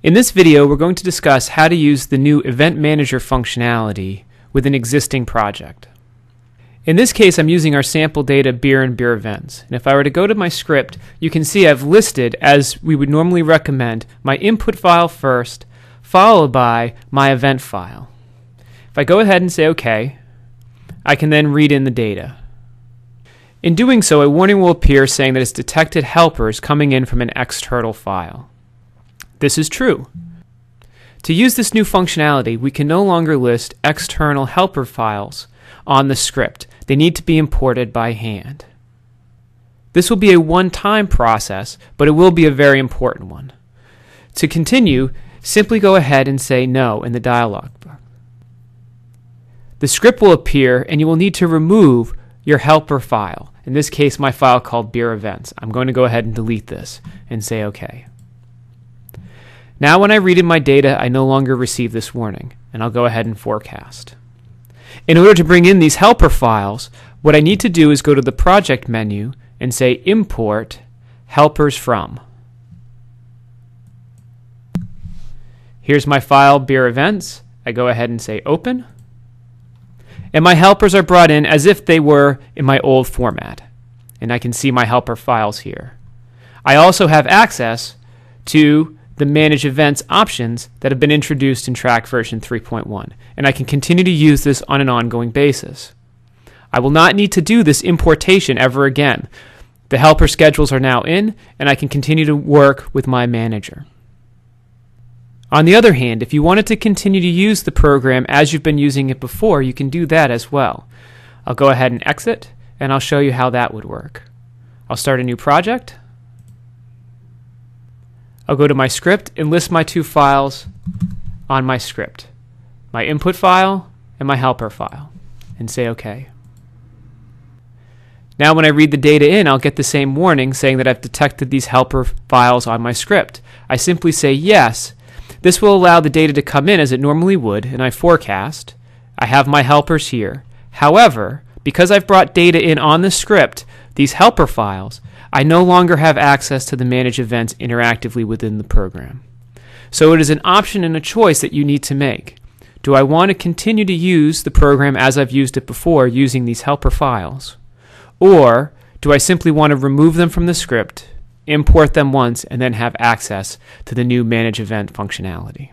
In this video, we're going to discuss how to use the new Event Manager functionality with an existing project. In this case, I'm using our sample data beer and beer events. And if I were to go to my script, you can see I've listed, as we would normally recommend, my input file first, followed by my event file. If I go ahead and say OK, I can then read in the data. In doing so, a warning will appear saying that it's detected helpers coming in from an external file. This is true. To use this new functionality, we can no longer list external helper files on the script. They need to be imported by hand. This will be a one-time process, but it will be a very important one. To continue, simply go ahead and say no in the dialog box. The script will appear and you will need to remove your helper file. In this case, my file called beer events. I'm going to go ahead and delete this and say okay. Now, when I read in my data, I no longer receive this warning, and I'll go ahead and forecast. In order to bring in these helper files, what I need to do is go to the project menu and say import helpers from. Here's my file beer events. I go ahead and say open. And my helpers are brought in as if they were in my old format. And I can see my helper files here. I also have access to the manage events options that have been introduced in track version 3.1, and I can continue to use this on an ongoing basis. I will not need to do this importation ever again. The helper schedules are now in, and I can continue to work with my manager. On the other hand, if you wanted to continue to use the program as you've been using it before, you can do that as well. I'll go ahead and exit, and I'll show you how that would work. I'll start a new project, I'll go to my script and list my two files on my script, my input file and my helper file, and say OK. Now when I read the data in, I'll get the same warning saying that I've detected these helper files on my script. I simply say yes. This will allow the data to come in as it normally would, and I forecast. I have my helpers here. However, because I've brought data in on the script, these helper files, I no longer have access to the manage events interactively within the program. So it is an option and a choice that you need to make. Do I want to continue to use the program as I've used it before using these helper files? Or do I simply want to remove them from the script, import them once, and then have access to the new manage event functionality?